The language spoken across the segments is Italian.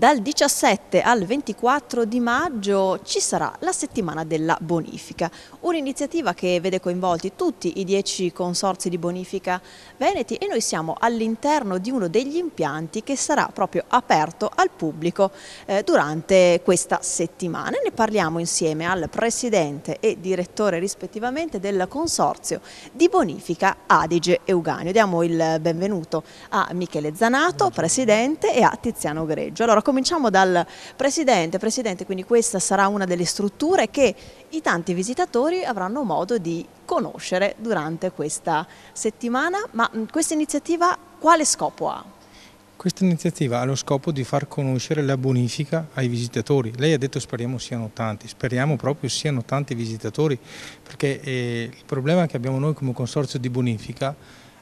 Dal 17 al 24 di maggio ci sarà la settimana della bonifica, un'iniziativa che vede coinvolti tutti i 10 consorzi di bonifica veneti e noi siamo all'interno di uno degli impianti che sarà proprio aperto al pubblico eh, durante questa settimana. Ne parliamo insieme al presidente e direttore rispettivamente del consorzio di bonifica Adige Euganio. Diamo il benvenuto a Michele Zanato, presidente, e a Tiziano Greggio. Allora, cominciamo dal Presidente. Presidente, quindi questa sarà una delle strutture che i tanti visitatori avranno modo di conoscere durante questa settimana, ma questa iniziativa quale scopo ha? Questa iniziativa ha lo scopo di far conoscere la bonifica ai visitatori. Lei ha detto speriamo siano tanti, speriamo proprio siano tanti visitatori, perché eh, il problema che abbiamo noi come consorzio di bonifica è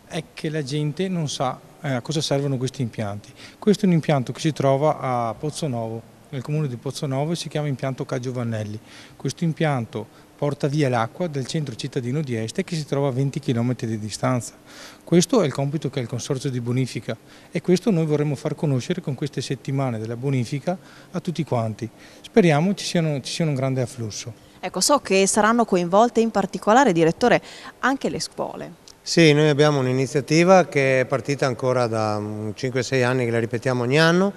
è che la gente non sa eh, a cosa servono questi impianti. Questo è un impianto che si trova a Pozzo Novo, nel comune di Pozzo Novo, e si chiama impianto Ca Giovanelli. Questo impianto porta via l'acqua dal centro cittadino di Este che si trova a 20 km di distanza. Questo è il compito che ha il Consorzio di Bonifica e questo noi vorremmo far conoscere con queste settimane della bonifica a tutti quanti. Speriamo ci sia ci siano un grande afflusso. Ecco, so che saranno coinvolte in particolare, direttore, anche le scuole. Sì, noi abbiamo un'iniziativa che è partita ancora da 5-6 mm, anni, che la ripetiamo ogni anno,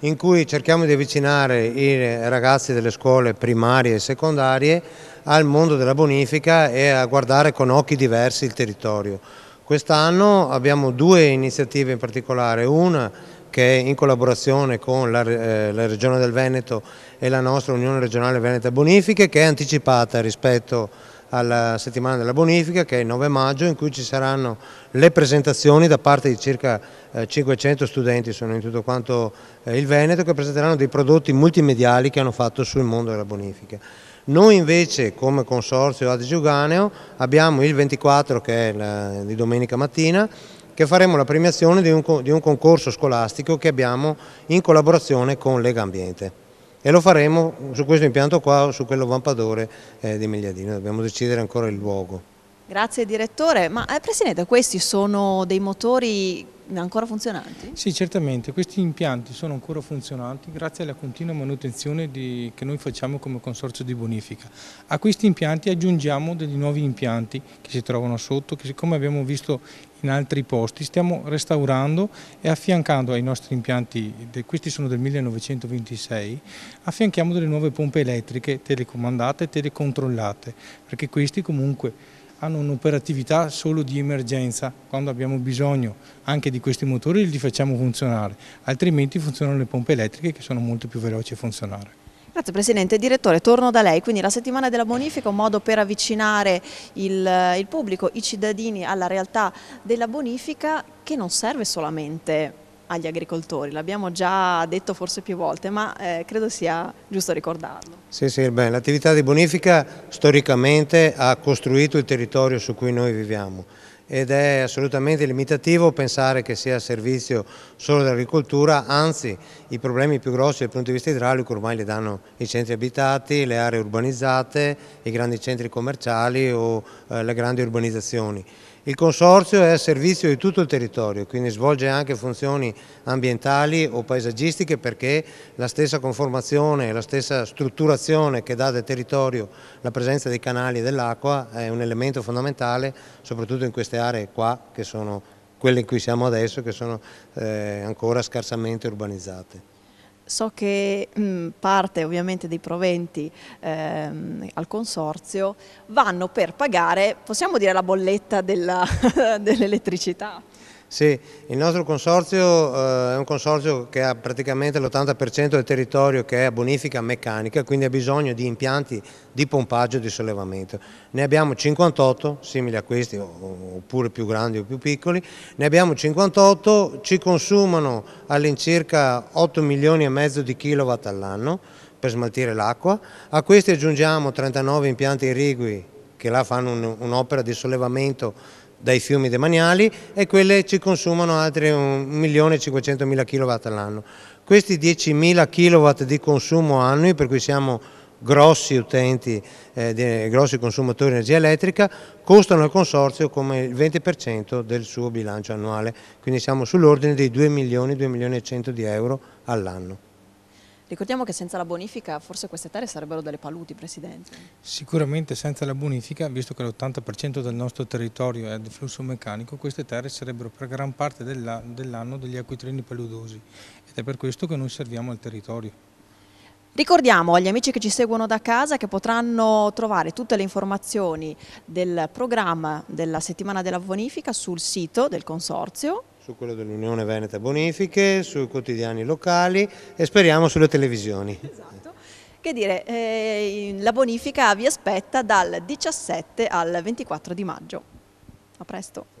in cui cerchiamo di avvicinare i ragazzi delle scuole primarie e secondarie al mondo della bonifica e a guardare con occhi diversi il territorio. Quest'anno abbiamo due iniziative in particolare, una che è in collaborazione con la, eh, la, Regione del Veneto e la nostra Unione Regionale Veneta Bonifiche che è anticipata rispetto a alla settimana della bonifica che è il 9 maggio in cui ci saranno le presentazioni da parte di circa 500 eh, studenti, sono in tutto quanto eh, il Veneto, che presenteranno dei prodotti multimediali che hanno fatto sul mondo della bonifica. Noi invece come Consorzio Adige Uganeo abbiamo il 24 che è la, di domenica mattina che faremo la premiazione di un, di un concorso scolastico che abbiamo in collaborazione con Lega Ambiente e lo faremo su questo impianto qua o su quello vampadore eh, di Migliadino, dobbiamo decidere ancora il luogo. Grazie direttore, ma eh, Presidente questi sono dei motori ancora funzionanti? Sì, certamente, questi impianti sono ancora funzionanti grazie alla continua manutenzione di, che noi facciamo come consorzio di bonifica. A questi impianti aggiungiamo degli nuovi impianti che si trovano sotto, che siccome abbiamo visto in altri posti stiamo restaurando e affiancando ai nostri impianti, questi sono del 1926, affianchiamo delle nuove pompe elettriche telecomandate e telecontrollate, perché questi comunque hanno un'operatività solo di emergenza, quando abbiamo bisogno anche di questi motori li facciamo funzionare, altrimenti funzionano le pompe elettriche che sono molto più veloci a funzionare. Grazie Presidente. Direttore, torno da lei. Quindi la settimana della bonifica è un modo per avvicinare il, il pubblico, i cittadini alla realtà della bonifica che non serve solamente agli agricoltori, l'abbiamo già detto forse più volte, ma eh, credo sia giusto ricordarlo. Sì, sì, l'attività di bonifica storicamente ha costruito il territorio su cui noi viviamo ed è assolutamente limitativo pensare che sia a servizio solo dell'agricoltura, anzi i problemi più grossi dal punto di vista idraulico ormai li danno i centri abitati, le aree urbanizzate, i grandi centri commerciali o eh, le grandi urbanizzazioni. Il Consorzio è a servizio di tutto il territorio, quindi svolge anche funzioni ambientali o paesaggistiche perché la stessa conformazione, la stessa strutturazione che dà del territorio la presenza dei canali e dell'acqua è un elemento fondamentale soprattutto in queste aree qua che sono quelle in cui siamo adesso che sono eh, ancora scarsamente urbanizzate. So che mh, mm, parte ovviamente dei proventi ehm, al consorzio vanno per pagare, possiamo dire, la bolletta dell'elettricità. Sì, il nostro consorzio eh, è un consorzio che ha praticamente l'80% del territorio che è a bonifica meccanica, quindi ha bisogno di impianti di pompaggio e di sollevamento. Ne abbiamo 58, simili a questi, oppure più grandi o più piccoli, ne abbiamo 58, ci consumano all'incirca 8 milioni e mezzo di kilowatt all'anno per smaltire l'acqua, a questi aggiungiamo 39 impianti irrigui che là fanno un'opera di sollevamento dai fiumi demaniali e quelle ci consumano altri 1.500.000 kW all'anno. Questi 10.000 kW di consumo annui, per cui siamo grossi utenti, eh, grossi consumatori di energia elettrica, costano al Consorzio come il 20% del suo bilancio annuale, quindi siamo sull'ordine dei 2 milioni, 2 milioni e 100 di euro all'anno. Ricordiamo che senza la bonifica forse queste terre sarebbero delle paludi, Presidente. Sicuramente senza la bonifica, visto che l'80% del nostro territorio è ad flusso meccanico, queste terre sarebbero per gran parte dell'anno degli acquitrini paludosi ed è per questo che noi serviamo al territorio. Ricordiamo agli amici che ci seguono da casa che potranno trovare tutte le informazioni del programma della settimana della bonifica sul sito del Consorzio su quello dell'Unione Veneta Bonifiche, sui quotidiani locali e speriamo sulle televisioni. Esatto. Che dire, eh, la bonifica vi aspetta dal 17 al 24 di maggio. A presto.